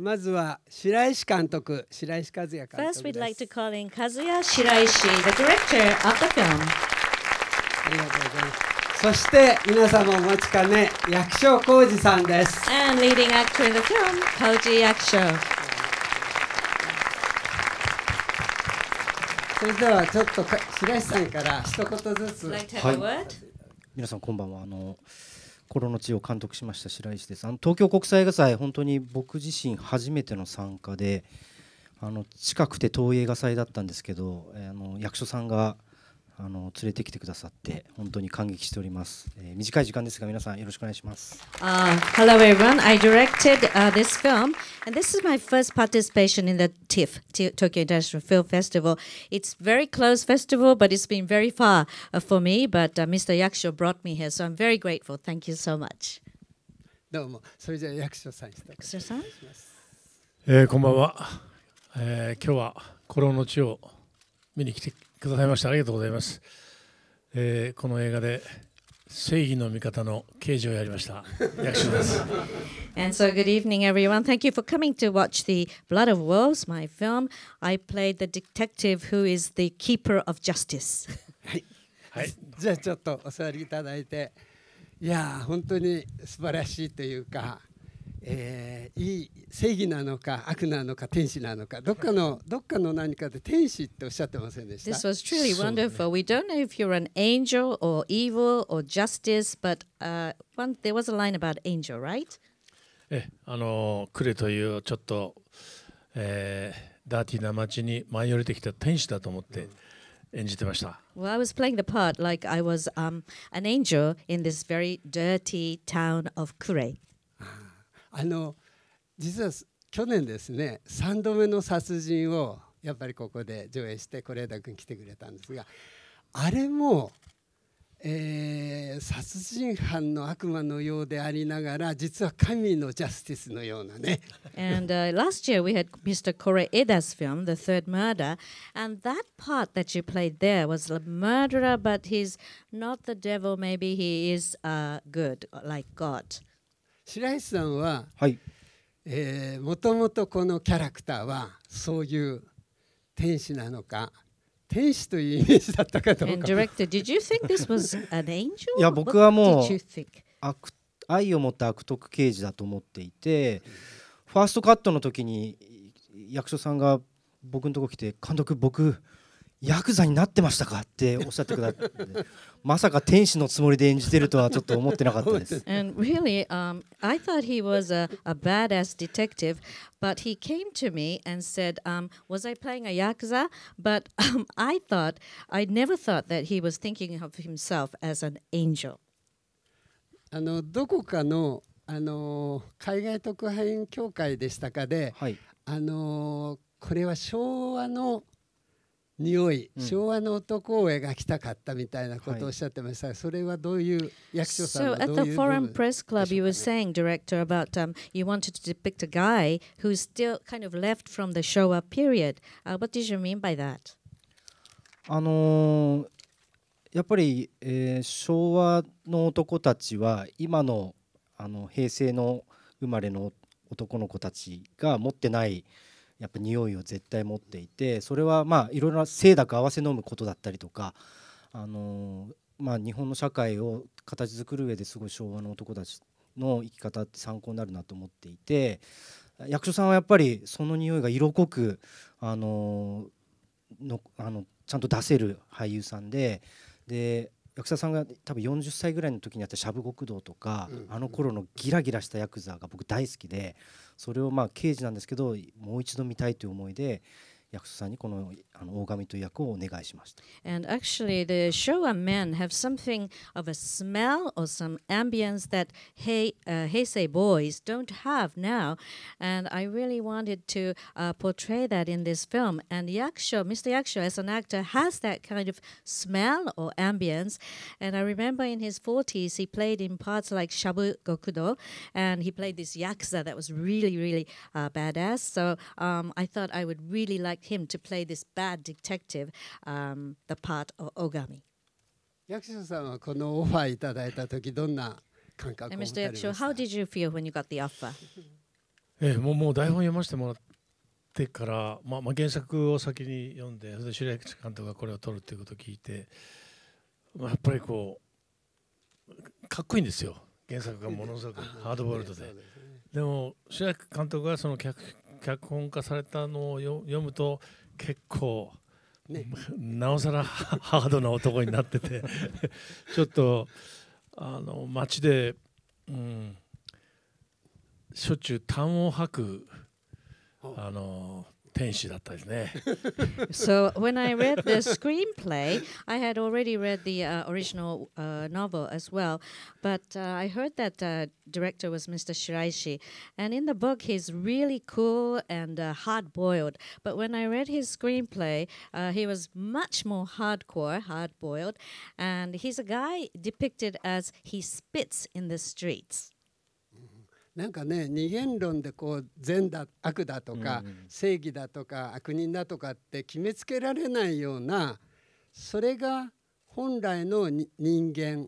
まずは白石監督、白石和也そして皆様お待ちかね、役所広司さんです。a それではちょっと白石さんから一言ずつ。皆さんこんばんは。心の地を監督しました白石ですあの東京国際映画祭本当に僕自身初めての参加であの近くて東い映画祭だったんですけどあの役所さんがあの連れてきてくださって本当に感激しております、えー、短い時間ですが皆さんよろしくお願いします、uh, Hello everyone I directed、uh, this film and this is my first participation in the TIFF Tokyo International Film Festival it's very close festival but it's been very far for me but、uh, Mr. Yakusho brought me here so I'm very grateful thank you so much どうもそれじゃあ役所さん役所さん、えー、こんばんは、えー、今日はコロの地を見に来てくださいましてありがとうございます、えー、この映画で正義の味方の刑事をやりました役所です And so, good evening, everyone. Thank you for coming to watch The Blood of Wolves, my film. I played the detective who is the keeper of justice. はい、じゃあちょっとお座りいただいて、いやー、本当に素晴らしいというか。えー、いい正義なのか悪なのか天使なのかどっかのどっかの何かで天使っておっしゃってませんでした。This was truly wonderful. We don't know if you're an angel or evil or justice, but、uh, one, there was a line about angel, right? え、あのクレというちょっと、えー、ダーティーな街に舞い降りてきた天使だと思って。うん演じてました。Well, I was playing the part like I was、um, an angel in this very dirty town of Kure. あの実は去年ですね3度目の殺人をやっぱりここで上映して是枝君来てくれたんですがあれも、えー、殺人犯の悪魔のようでありながら実は神のジャスティスのようなね。And、uh, last year we had Mr. Koreeda's film, The Third Murder, and that part that you played there was a murderer, but he's not the devil, maybe he is uh, good, like God. 白石さんは、はいえー、もともとこのキャラクターはそういう天使なのか天使というイメージだったかどうか。いや僕はもう悪愛を持った悪徳刑事だと思っていてファーストカットの時に役所さんが僕のとこ来て「監督僕ヤクザになってましたかっておっしゃってくださってまさか天使のつもりで演じてるとはちょっと思ってなかったです。And really, um, I thought he was a, a badass detective, but he came to me and said, um, Was I playing a yakuza? But um, I thought, I never thought that he was thinking of himself as an angel. あのどこかのあの海外特派員協会でしたかで、はい、あのこれは昭和の匂い、うん、昭和の男を描きたかったみたいなことをおっしゃってましたが、はい、それはどういう役所さんのどういう So at the Foreign Press Club you were saying director about、um, you wanted to depict a guy who's still kind of left from the Showa period、uh, what did you mean by that? あのー、やっぱり、えー、昭和の男たちは今のあの平成の生まれの男の子たちが持ってない、えーやっぱ匂いを絶対持っていてそれはまあいろいろな清濁合わせ飲むことだったりとか、あのまあ、日本の社会を形作る上ですごい昭和の男たちの生き方って参考になるなと思っていて役所さんはやっぱりその匂いが色濃く、あののあのちゃんと出せる俳優さんで。で役者さんが多分40歳ぐらいの時にやった「しゃぶ極道」とか、あの頃のギラギラしたヤクザが僕大好きでそれをまあ刑事なんですけどもう一度見たいという思いで役所さんにこのあの大神という役をお願いしました。And actually, the Showa men have something of a smell or some ambience that uh, Heisei boys don't have now, and I really wanted to uh, portray that in this film. And Yakusho, Mr. Yakusho, as an actor, has that kind of smell or ambience. And I remember in his 40s, he played in parts like Shabu Gokudo, and he played this yakuza that was really, really uh, badass. So um, I thought I would really like like him to play this bad detective, um, the part of Ogami. 役所さんはこのオファーいただいた時どんな感覚したか ?Mr. Yakusho, how did you feel when you got the offer? ええ、もうもう台本読ませてもらってから、まあ、まあ原作を先に読んで、それ白石監督がこれを撮るっていうことを聞いて、まあ、やっぱりこう、かっこいいんですよ。原作がものすごくハードボールドで。でも白石監督はその脚脚本化されたのを読むと結構、ね、なおさら ハードな男になってて ちょっとあの街で、うん、しょっちゅう痰を吐くあの so when I read the screenplay, I had already read the uh, original uh, novel as well, but uh, I heard that uh, director was Mr. Shiraishi, and in the book he's really cool and uh, hard-boiled. But when I read his screenplay, uh, he was much more hardcore, hard-boiled, and he's a guy depicted as he spits in the streets. なんかね二元論でこう善だ悪だとか、正義だとか悪人だとかって決めつけられないようなそれが本来の人間、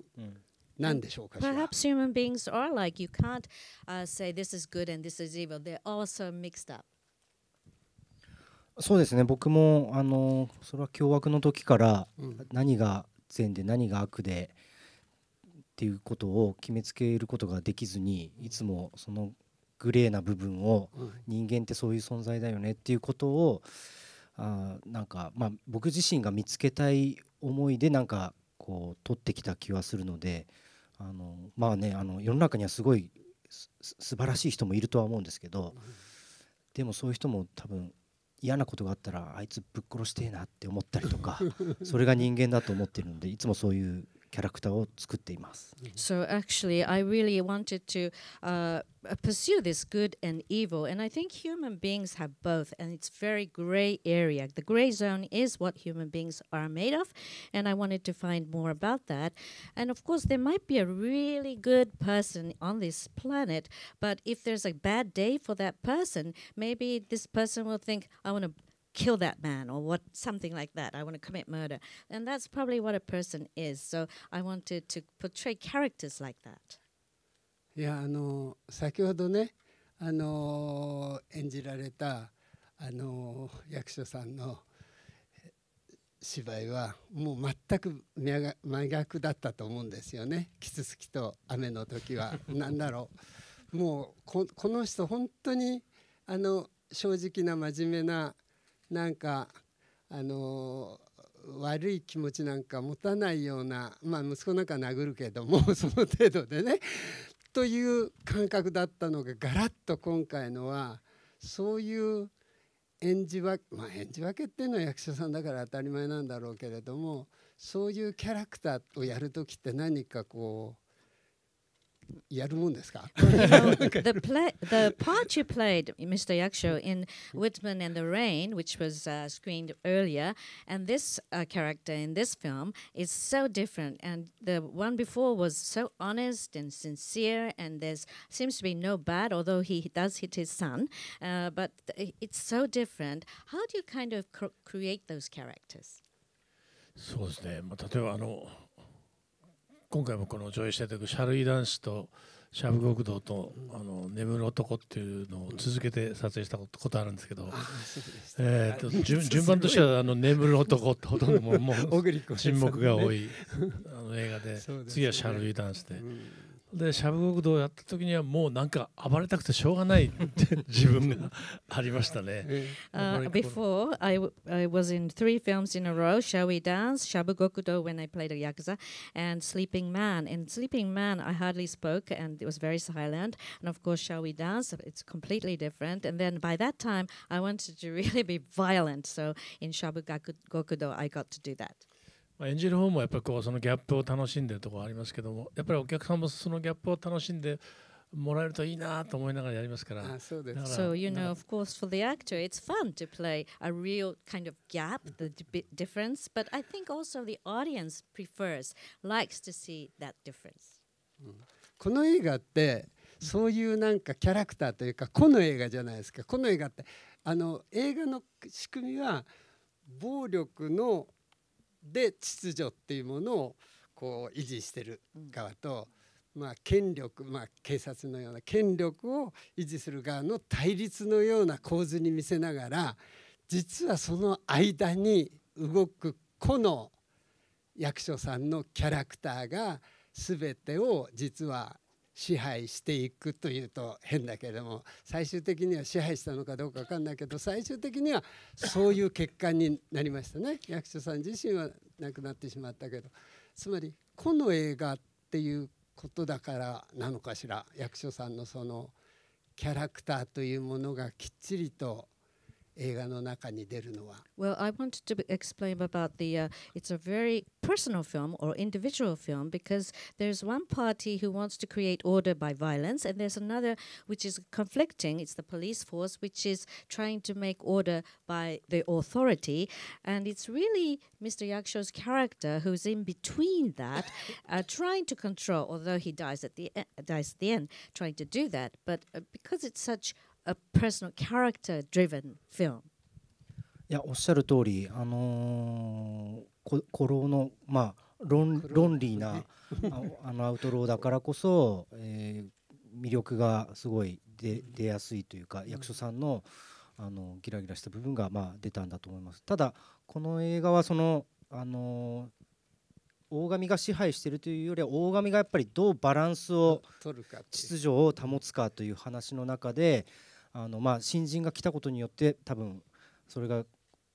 なんでしょうか Perhaps human beings are like you can't、uh, say this is good and this is evil. They're also mixed up. そうですね僕もあのそれは凶悪の時から何が善で何が悪でっていうことを決めつけることができずにいつもそのグレーな部分を人間ってそういう存在だよねっていうことをあなんかまあ僕自身が見つけたい思いでなんかこう取ってきた気はするのであのまあねあの世の中にはすごい素晴らしい人もいるとは思うんですけどでもそういう人も多分嫌なことがあったらあいつぶっ殺してえなって思ったりとかそれが人間だと思ってるんでいつもそういうキャラクターを作っています。So actually, I really wanted to、uh, pursue this good and evil, and I think human beings have both, and it's very gray area. The gray zone is what human beings are made of, and I wanted to find more about that. And of course, there might be a really good person on this planet, but if there's a bad day for that person, maybe this person will think, I want to kill that man or what something like that i want to commit murder and that's probably what a person is so i wanted to portray characters like that いやあの先ほどねあの演じられたあの役所さんの芝居はもう全く真逆だったと思うんですよねキツツキと雨の時は何だろうもうこの人本当にあの正直な真面目ななんかあの悪い気持ちなんか持たないような、まあ、息子なんか殴るけども その程度でねという感覚だったのがガラッと今回のはそういう演じ分けまあ演じ分けっていうのは役者さんだから当たり前なんだろうけれどもそういうキャラクターをやる時って何かこうやるもんですか the, play, the part you played, Mr. Yaksho, in Whitman and the Rain, which was uh, screened earlier, and this uh, character in this film is so different. And the one before was so honest and sincere, and there seems to be no bad, although he does hit his son. Uh, but it's so different. How do you kind of create those characters? そうですね、まあ、例えばあの今回もこの上映してた「シャルイダンス」と「シャブ極道」と「あの眠る男」っていうのを続けて撮影したことあるんですけど、えー、と順 順番としては「あの眠る男」ってほとんどもう 沈黙が多いあの映画で 次は「シャルイダンス」で。でしゃぶ極道をやった時にはもうなんか暴れたくてしょうがないって自分がありましたね。Uh, before I, I was in three films in a row: Shall We Dance, しゃぶ極道 when I played a yakuza, and Sleeping Man. In Sleeping Man, I hardly spoke and it was very silent. And of course, Shall We Dance? It's completely different. And then by that time, I wanted to really be violent. So in しゃぶ極道 I got to do that. 演じる方もやっぱりこうそのギャップを楽しんでるところありますけどもやっぱりお客さんもそのギャップを楽しんでもらえるといいなと思いながらやりますから。So you know, of course, for the actor, it's fun to play a real kind of gap, the difference. But I think also the audience prefers, likes to see that difference. この映画ってそういうなんかキャラクターというかこの映画じゃないですか。この映画ってあの映画の仕組みは暴力ので秩序っていうものをこう維持してる側と、まあ、権力、まあ、警察のような権力を維持する側の対立のような構図に見せながら実はその間に動く個の役所さんのキャラクターが全てを実は支配していくというと変だけれども最終的には支配したのかどうか分かんないけど最終的にはそういう結果になりましたね役所さん自身は亡くなってしまったけどつまりこの映画っていうことだからなのかしら役所さんのそのキャラクターというものがきっちりと Well, I wanted to explain about the. Uh, it's a very personal film or individual film because there's one party who wants to create order by violence and there's another which is conflicting. It's the police force which is trying to make order by the authority, and it's really Mr. Yaksho's character who's in between that, uh, trying to control. Although he dies at the e uh, dies at the end, trying to do that, but uh, because it's such a personal character driven film. いやおっしゃる通り、あのー、コロの、まあ、論論理な あのアウトローだからこそ、えー、魅力がすごい出出やすいというか役所さんのあのギラギラした部分が、まあ、出たんだと思います。ただこの映画はその、あのー大神が支配しているというよりは大神がやっぱりどうバランスを秩序を保つかという話の中であのまあ新人が来たことによって多分それが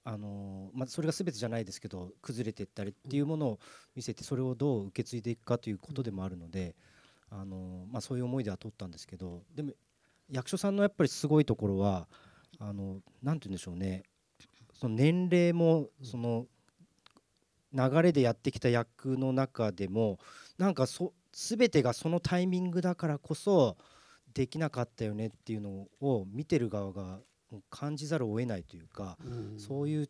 あのまあ、それが全てじゃないですけど崩れていったりっていうものを見せてそれをどう受け継いでいくかということでもあるので、あのまあ、そういう思いでは取ったんですけどでも役所さんのやっぱりすごいところは何て言うんでしょうねその年齢もその流れでやってきた役の中でもなんかそ全てがそのタイミングだからこそできなかったよねっていうのを見てる側が感じざるを得ないというか、そういう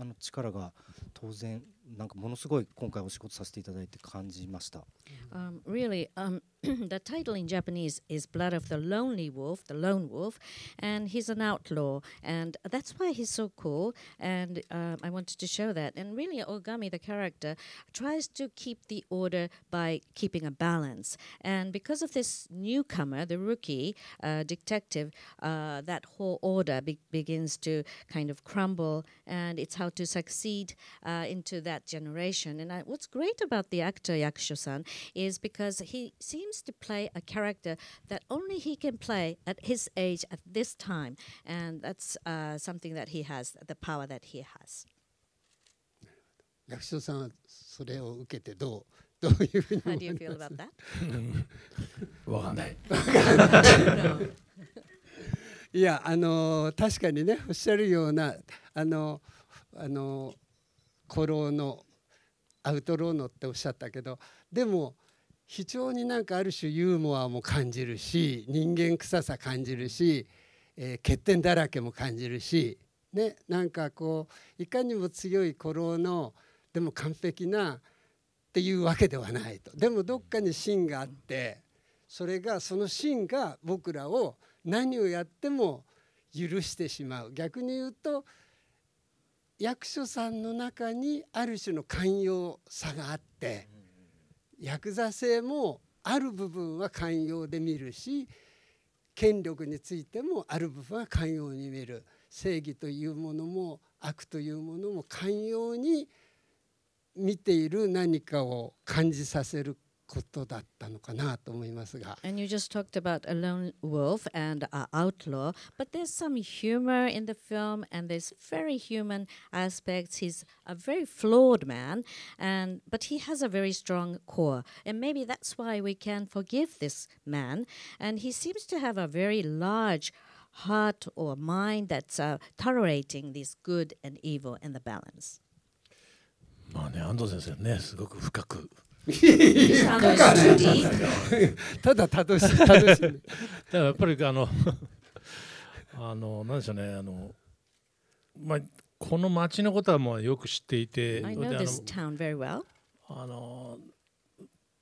あの力が当然なんかものすごい今回お仕事させていただいて感じました。Um, really, um, the title in Japanese is Blood of the Lonely Wolf, the Lone Wolf, and he's an outlaw, and that's why he's so cool. And um, I wanted to show that. And really, Ogami, the character, tries to keep the order by keeping a balance. And because of this newcomer, the rookie uh, detective, uh, that whole order be begins to kind of crumble, and it's how to succeed uh, into that that generation. And I, what's great about the actor Yakusho-san is because he seems to play a character that only he can play at his age at this time, and that's uh, something that he has, the power that he has. How do you feel about that? 役所さんはそれを受けてどうどういうふうに思いますかわかんない。いやあの確かにねおっしゃるようなあのあの 古老のアウトローのっておっしゃったけどでも非常になんかある種ユーモアも感じるし人間臭さ感じるし、えー、欠点だらけも感じるし、ね、なんかこういかにも強い古老のでも完璧なっていうわけではないとでもどっかに芯があってそれがその芯が僕らを何をやっても許してしまう逆に言うと役所さんの中にある種の寛容さがあって役座性もある部分は寛容で見るし権力についてもある部分は寛容に見る正義というものも悪というものも寛容に見ている何かを感じさせることだったのかなと思いますが。And you just talked about a lone wolf and an uh, outlaw, but there's some humor in the film, and there's very human aspects. He's a very flawed man, and but he has a very strong core, and maybe that's why we can forgive this man. And he seems to have a very large heart or mind that's uh, tolerating this good and evil in the balance. まあね、安藤先生ね、すごく深く。ただたどしいたしい だからやっぱりあのあのなんでしょうねあのまあこの町のことはもうよく知っていてあのあの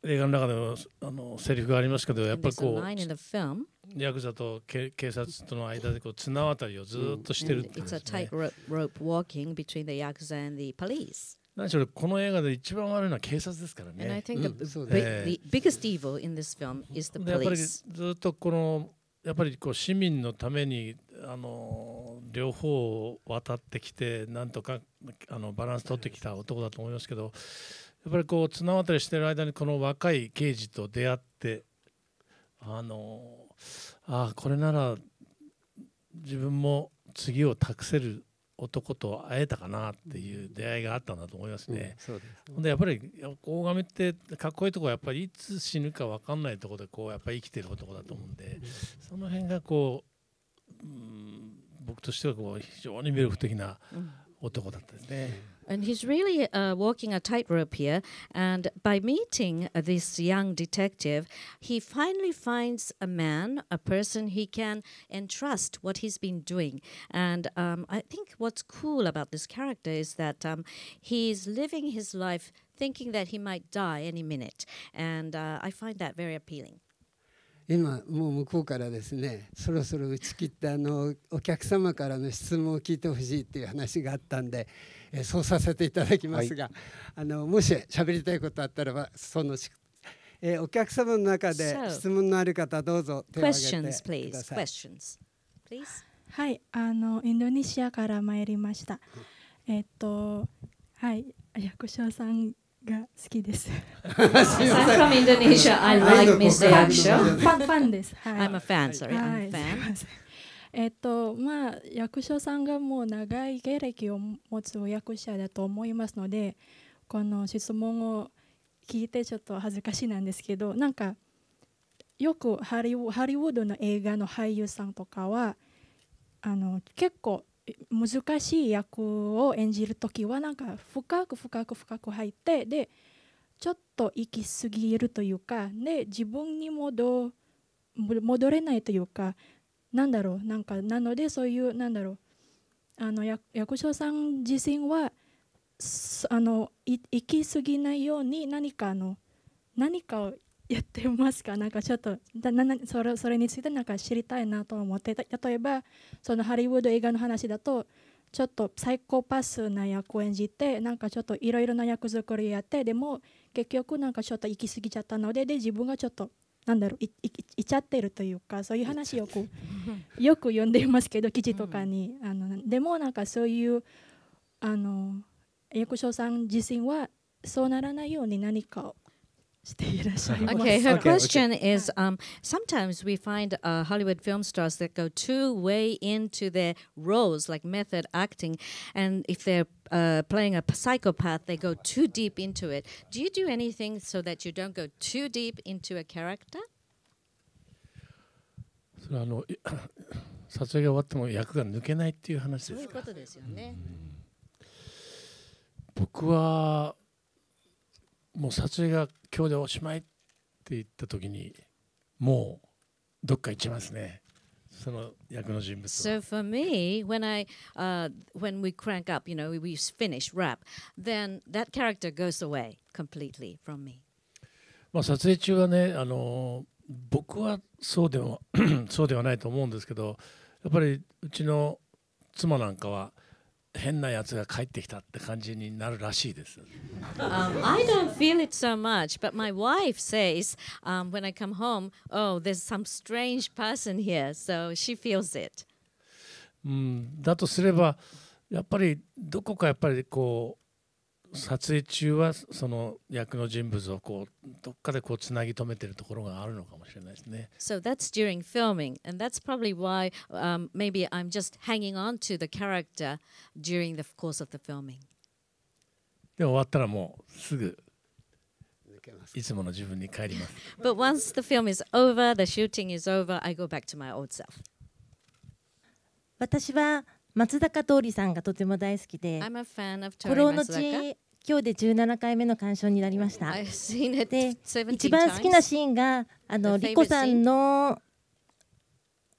映画の中でもあのセリフがありますけどやっぱりこうヤクザと警察との間でこう綱渡りをずっとしてるって、ね、It's a tight rope walking between the yakuza and the police. 何しろこの映画で一番悪いのは警察ですからね。やっぱりずっとこのやっぱりこう市民のためにあの両方を渡ってきてなんとかあのバランス取ってきた男だと思いますけどやっぱりこう綱渡りしてる間にこの若い刑事と出会ってあのあこれなら自分も次を託せる男と会えたかなっていう出会いがあったんだと思いますね。で、やっぱり大神ってかっこいいとこはやっぱりいつ死ぬか分かんないとこでこうやっぱり生きてる男だと思うんで、その辺がこう、うん、僕としてはこう非常に魅力的な男だったですね。And he's really uh, walking a tightrope here. And by meeting uh, this young detective, he finally finds a man, a person he can entrust what he's been doing. And um, I think what's cool about this character is that um, he's living his life thinking that he might die any minute. And uh, I find that very appealing. 今もう向こうからですねそろそろ打ち切ってあのお客様からの質問を聞いてほしいっていう話があったんでえー、そうさせていただきますが、はい、あのもし喋りたいことあったらばそのえー、お客様の中で質問のある方どうぞ手を挙げてください。はい、あのインドネシアから参りました。えっとはい役所さんが好きです。I'm from Indonesia. I like Mr. ファンです。はい、I'm a fan. Sorry, I'm a fan. えっとまあ、役所さんがもう長い経歴を持つ役者だと思いますのでこの質問を聞いてちょっと恥ずかしいなんですけどなんかよくハリウッドの映画の俳優さんとかはあの結構難しい役を演じる時はなんか深く深く深く入ってでちょっと行き過ぎるというかで自分に戻戻れないというかなんだろうなんかなのでそういうなんだろうあの役所さん自身はあの行き過ぎないように何かの何かをやってますかなんかちょっとだなそれそれについてなんか知りたいなと思って例えばそのハリウッド映画の話だとちょっとサイコパスな役を演じてなんかちょっといろいろな役作りやってでも結局なんかちょっと行き過ぎちゃったのでで自分がちょっとなんだろういいいちゃってるというかそういう話をこうよく読んでいますけど記事とかに、あのでもなんかそういうあの役所さん自身はそうならないように何か Okay, her okay, question okay. is um, sometimes we find uh, Hollywood film stars that go too way into their roles, like method acting, and if they're uh, playing a psychopath, they go too deep into it. Do you do anything so that you don't go too deep into a character? それはあの撮影が終わっても役が抜けないっていう話ですかそういうことですよね、うん、僕は もう撮影が今日でおしまいって言った時にもうどっか行っちゃいますね。その役の人物 So for me, when I, uh, when we crank up, you know, we finish rap, then that character goes away completely from me. まあ撮影中はね、あの僕はそうでもそうではないと思うんですけど、やっぱりうちの妻なんかは変なやつが帰ってきたって感じになるらしいです。Um, I don't feel it so much, but my wife says、um, when I come home, oh, there's some strange person here, so she feels it. うん、だとすれば、やっぱりどこかやっぱりこ撮影中はその役の人物をこうどっかでこうつなぎ止めてるところがあるのかもしれないですね。So that's during filming, and that's probably why、um, maybe I'm just hanging on to the character during the course of the filming. で終わったらもうすぐいつもの自分に帰ります。But once the film is over, the shooting is over, I go back to my old self. 私は松坂桃李さんがとても大好きで「古老の地」今日で17回目の鑑賞になりました。で一番好きなシーンがあのリコさんの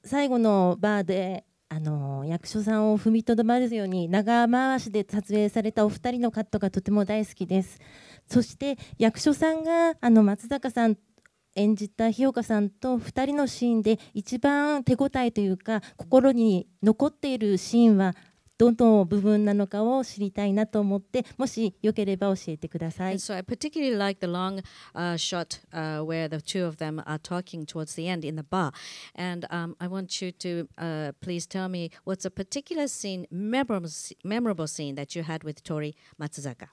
最後のバーであの役所さんを踏みとどまるように長回しで撮影されたお二人のカットがとても大好きです。そして役所さんがあの松坂さん演じた日岡さんと2人のシーンで一番手応えというか心に残っているシーンはどの部分なのかを知りたいなと思ってもしよければ教えてください。So I particularly like the long uh, shot uh, where the two of them are talking towards the end in the bar. And um, I want you to uh, please tell me what's a particular scene, memorable, scene that you had with Tori Matsuzaka.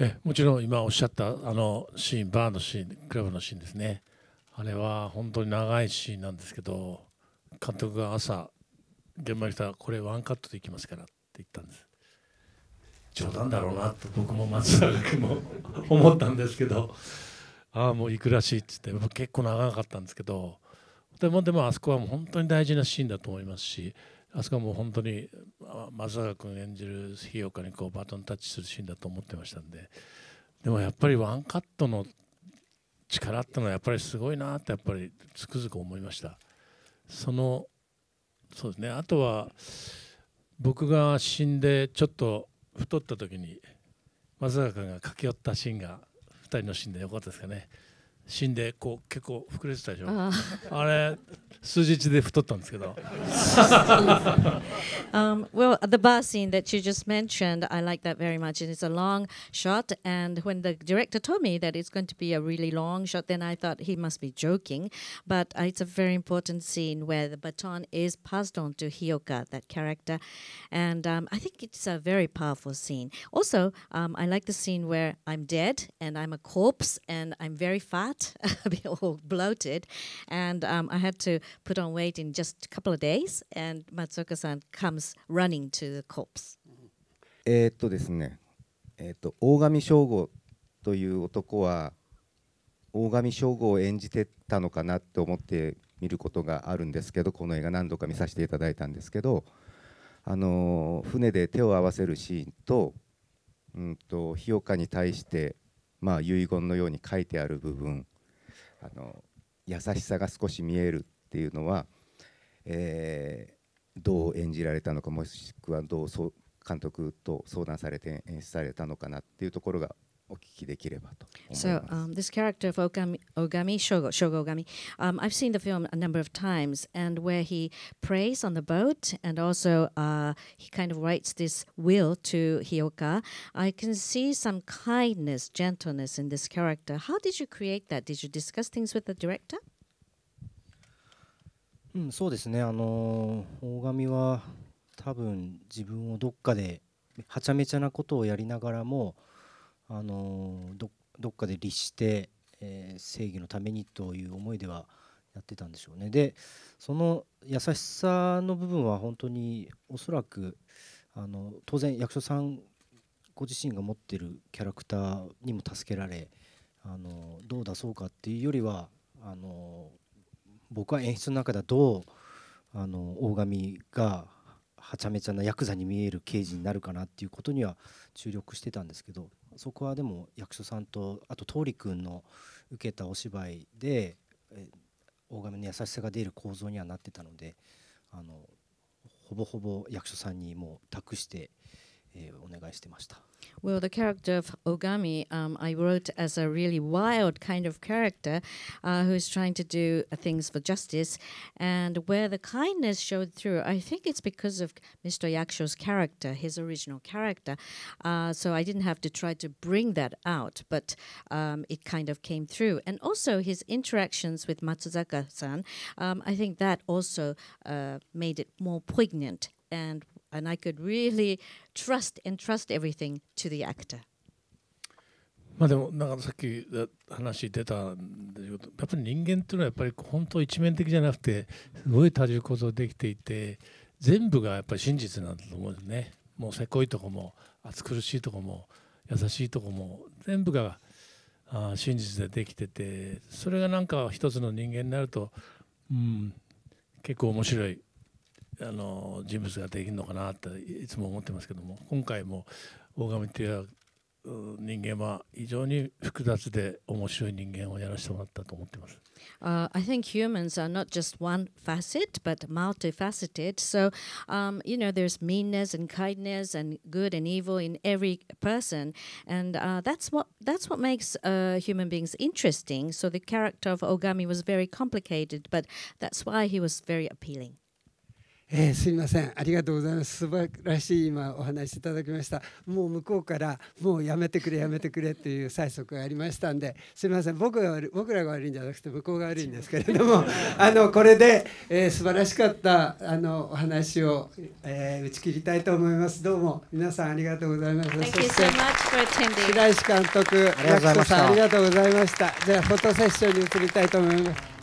えもちろん今おっしゃったあのシーンバーのシーンクラブのシーンですねあれは本当に長いシーンなんですけど監督が朝現場に来たらこれワンカットでいきますからって言ったんです冗談だろうなと僕も松坂君も思ったんですけどああもう行くらしいっつって結構長かったんですけどでもでもあそこはもう本当に大事なシーンだと思いますしあそこはもう本当に松坂君演じる日岡にこうバトンタッチするシーンだと思ってましたんででもやっぱりワンカットの力ってのはやっぱりすごいなってやっぱりつくづく思いましたそのそうですねあとは僕が死んでちょっと太った時に松坂君が駆け寄ったシーンが2人のシーンでよかったですかね Um, well the bar scene that you just mentioned I like that very much and it's a long shot and when the director told me that it's going to be a really long shot then I thought he must be joking but uh, it's a very important scene where the baton is passed on to Hioka that character and um, I think it's a very powerful scene also um, I like the scene where I'm dead and I'm a corpse and I'm very fat fat, a bit all bloated, and um, I had to put on weight in just a couple of days. And Matsuoka-san comes running to the corpse. えっとですね、えっ、ー、と大神翔吾という男は大神翔吾を演じてたのかなと思って見ることがあるんですけど、この映画何度か見させていただいたんですけど、あのー、船で手を合わせるシーンと、うんと日岡に対してまあ、遺言のように書いてある部分あの優しさが少し見えるっていうのは、えー、どう演じられたのかもしくはどうそう監督と相談されて演出されたのかなっていうところがお聞きできればと。So、um, this character of Ogami, Ogami Shogo, Shogo Ogami, um, I've seen the film a number of times, and where he prays on the boat, and also uh, he kind of writes this will to Hioka. I can see some kindness, gentleness in this character. How did you create that? Did you discuss things with the director? うん、そうですね。あの大神は多分自分をどっかではちゃめちゃなことをやりながらも。あのどどっかで律して、えー、正義のためにという思いではやってたんでしょうねでその優しさの部分は本当におそらくあの当然役所さんご自身が持ってるキャラクターにも助けられあのどう出そうかっていうよりはあの僕は演出の中ではどうあの大神がはちゃめちゃなヤクザに見える刑事になるかなっていうことには注力してたんですけどそこはでも役所さんとあと桃李君の受けたお芝居で大亀の優しさが出る構造にはなってたのであのほぼほぼ役所さんにもう託して。Well, the character of Ogami, um, I wrote as a really wild kind of character uh, who is trying to do uh, things for justice. And where the kindness showed through, I think it's because of Mr. Yaksho's character, his original character. Uh, so I didn't have to try to bring that out, but um, it kind of came through. And also his interactions with Matsuzaka san, um, I think that also uh, made it more poignant and and I could really trust and trust everything to the actor. まあでもなんかさっき話出たんやっぱり人間っていうのはやっぱり本当一面的じゃなくてすごい多重構造できていて全部がやっぱり真実なんだと思うんですねもうせこいとこも暑苦しいとこも優しいとこも全部があ真実でできててそれがなんか一つの人間になると、うん、結構面白いあの人物ができるのかなっていつも思ってますけども今回も大神っていう人間は非常に複雑で面白い人間をやらせてもらったと思ってます。Uh, I think humans are not just one facet, but multifaceted. So, um, you know, there's meanness and kindness and good and evil in every person, and uh, that's what that's what makes uh, human beings interesting. So the character of Ogami was very complicated, but that's why he was very appealing. えー、すみませんありがとうございます素晴らしい今お話いただきましたもう向こうからもうやめてくれやめてくれという催促がありましたんですいません僕が僕らが悪いんじゃなくて向こうが悪いんですけれども あのこれで、えー、素晴らしかったあのお話を、えー、打ち切りたいと思いますどうも皆さんありがとうございました、so、そして白石監督ありがとうございましたじゃあフォトセッションに移りたいと思います